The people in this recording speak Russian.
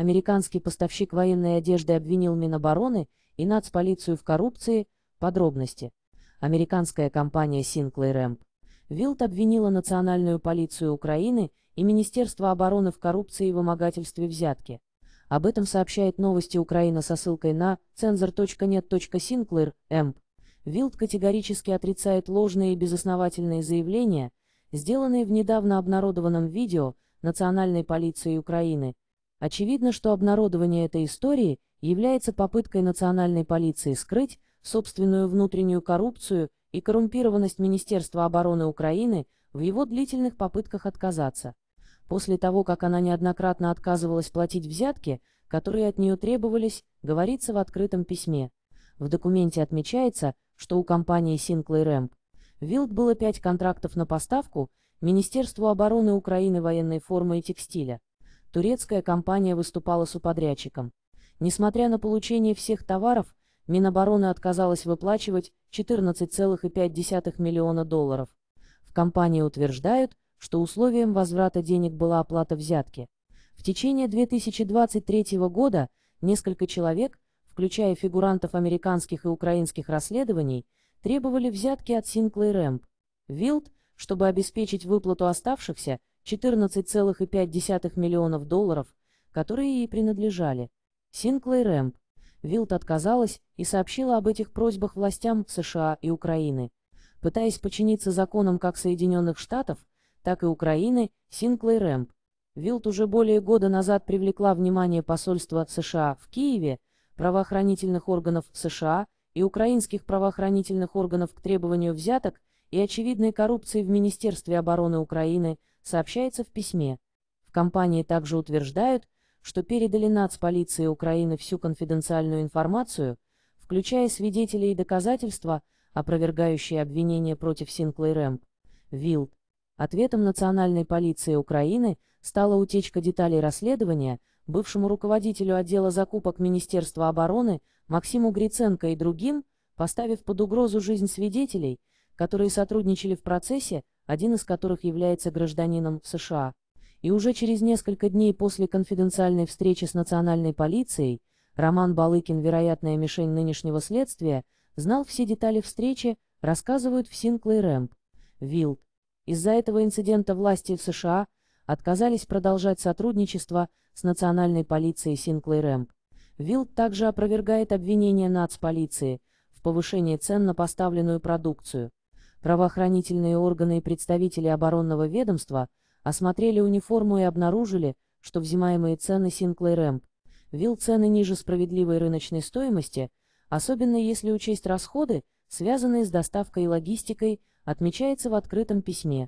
Американский поставщик военной одежды обвинил Минобороны и нацполицию в коррупции. Подробности. Американская компания Sinclair Ramp. Вилт обвинила Национальную полицию Украины и Министерство обороны в коррупции и вымогательстве взятки. Об этом сообщает новости Украина со ссылкой на censor.net.sinclair.mp. Вилд категорически отрицает ложные и безосновательные заявления, сделанные в недавно обнародованном видео Национальной полиции Украины, Очевидно, что обнародование этой истории является попыткой национальной полиции скрыть собственную внутреннюю коррупцию и коррумпированность Министерства обороны Украины в его длительных попытках отказаться. После того, как она неоднократно отказывалась платить взятки, которые от нее требовались, говорится в открытом письме. В документе отмечается, что у компании Sinclair Ramp Вилд было пять контрактов на поставку Министерству обороны Украины военной формы и текстиля турецкая компания выступала субподрядчиком. Несмотря на получение всех товаров, Минобороны отказалась выплачивать 14,5 миллиона долларов. В компании утверждают, что условием возврата денег была оплата взятки. В течение 2023 года несколько человек, включая фигурантов американских и украинских расследований, требовали взятки от Синклей Рэмп. Вилд, чтобы обеспечить выплату оставшихся, 14,5 миллионов долларов, которые ей принадлежали. Синклей Рэмп. Вилт отказалась и сообщила об этих просьбах властям США и Украины. Пытаясь подчиниться законам как Соединенных Штатов, так и Украины, Синклей Рэмп. Вилт уже более года назад привлекла внимание посольства США в Киеве, правоохранительных органов США и украинских правоохранительных органов к требованию взяток и очевидной коррупции в Министерстве обороны Украины, сообщается в письме. В компании также утверждают, что передали нацполиции Украины всю конфиденциальную информацию, включая свидетелей и доказательства, опровергающие обвинения против Синклей Рэмп. Вилд. Ответом национальной полиции Украины стала утечка деталей расследования бывшему руководителю отдела закупок Министерства обороны Максиму Гриценко и другим, поставив под угрозу жизнь свидетелей, которые сотрудничали в процессе, один из которых является гражданином США. И уже через несколько дней после конфиденциальной встречи с национальной полицией Роман Балыкин, вероятная мишень нынешнего следствия, знал все детали встречи, рассказывают в Синклей Рэмп. Вилд. Из-за этого инцидента власти в США отказались продолжать сотрудничество с национальной полицией Синклей Рэмп. Вилд также опровергает обвинения нацполиции в повышении цен на поставленную продукцию. Правоохранительные органы и представители оборонного ведомства осмотрели униформу и обнаружили, что взимаемые цены Sinclair Эмп вил цены ниже справедливой рыночной стоимости, особенно если учесть расходы, связанные с доставкой и логистикой, отмечается в открытом письме.